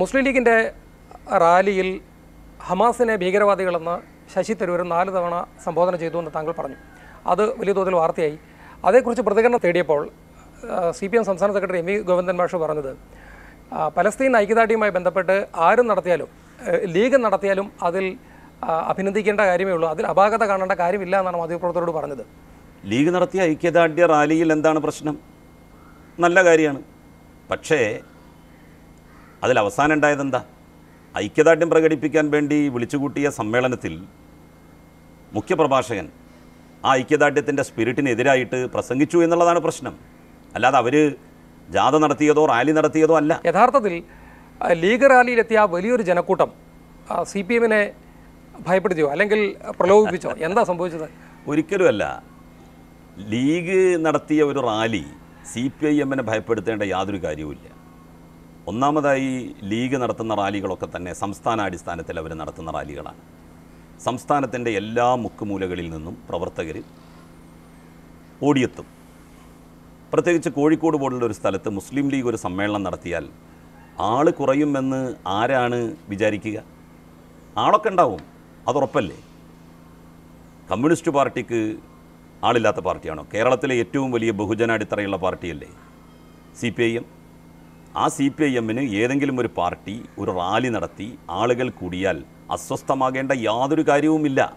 മുസ്ലിം ലീഗിൻ്റെ റാലിയിൽ ഹമാസിനെ ഭീകരവാദികളെന്ന് ശശി തരൂർ നാല് തവണ സംബോധന ചെയ്തു എന്ന് താങ്കൾ പറഞ്ഞു അത് വലിയ തോതിൽ വാർത്തയായി അതേക്കുറിച്ച് പ്രതികരണം തേടിയപ്പോൾ സി പി എം സംസ്ഥാന സെക്രട്ടറി എം വി ഗോവിന്ദൻ മാഷു പറഞ്ഞത് പലസ്തീൻ ഐക്യദാർഢ്യവുമായി ബന്ധപ്പെട്ട് ആരും നടത്തിയാലും ലീഗ് നടത്തിയാലും അതിൽ അഭിനന്ദിക്കേണ്ട കാര്യമേ ഉള്ളൂ അതിൽ അപാകത കാണേണ്ട കാര്യമില്ല എന്നാണ് മാധ്യമപ്രവർത്തകരോട് പറഞ്ഞത് ലീഗ് നടത്തിയ ഐക്യദാർഢ്യ റാലിയിൽ എന്താണ് പ്രശ്നം നല്ല കാര്യമാണ് പക്ഷേ അതിൽ അവസാനം ഉണ്ടായതെന്താ ഐക്യദാർഢ്യം പ്രകടിപ്പിക്കാൻ വേണ്ടി വിളിച്ചുകൂട്ടിയ സമ്മേളനത്തിൽ മുഖ്യപ്രഭാഷകൻ ആ ഐക്യദാർഢ്യത്തിൻ്റെ സ്പിരിറ്റിനെതിരായിട്ട് പ്രസംഗിച്ചു എന്നുള്ളതാണ് പ്രശ്നം അല്ലാതെ അവർ ജാഥ നടത്തിയതോ റാലി നടത്തിയതോ അല്ല യഥാർത്ഥത്തിൽ ലീഗ് റാലിയിലെത്തിയ വലിയൊരു ജനക്കൂട്ടം സി പി എമ്മിനെ ഭയപ്പെടുത്തിയോ അല്ലെങ്കിൽ പ്രലോഭിപ്പിച്ചോ എന്താ സംഭവിച്ചത് ഒരിക്കലുമല്ല ലീഗ് നടത്തിയ ഒരു റാലി സി പി ഐ എമ്മിനെ ഭയപ്പെടുത്തേണ്ട യാതൊരു കാര്യവുമില്ല ഒന്നാമതായി ലീഗ് നടത്തുന്ന റാലികളൊക്കെ തന്നെ സംസ്ഥാനാടിസ്ഥാനത്തിൽ അവർ നടത്തുന്ന റാലികളാണ് സംസ്ഥാനത്തിൻ്റെ എല്ലാ മുക്കുമൂലകളിൽ നിന്നും പ്രവർത്തകർ ഓടിയെത്തും പ്രത്യേകിച്ച് കോഴിക്കോട് പോലുള്ള ഒരു സ്ഥലത്ത് മുസ്ലിം ലീഗ് ഒരു സമ്മേളനം നടത്തിയാൽ ആൾ കുറയുമെന്ന് ആരാണ് വിചാരിക്കുക ആളൊക്കെ ഉണ്ടാവും അതുറപ്പല്ലേ കമ്മ്യൂണിസ്റ്റ് പാർട്ടിക്ക് ആളില്ലാത്ത പാർട്ടിയാണോ കേരളത്തിലെ ഏറ്റവും വലിയ ബഹുജനാടിത്തറയുള്ള പാർട്ടിയല്ലേ സി പി ഐ എം ആ സി പി ഐ എമ്മിന് ഏതെങ്കിലും ഒരു പാർട്ടി ഒരു റാലി നടത്തി ആളുകൾ കൂടിയാൽ അസ്വസ്ഥമാകേണ്ട യാതൊരു കാര്യവുമില്ല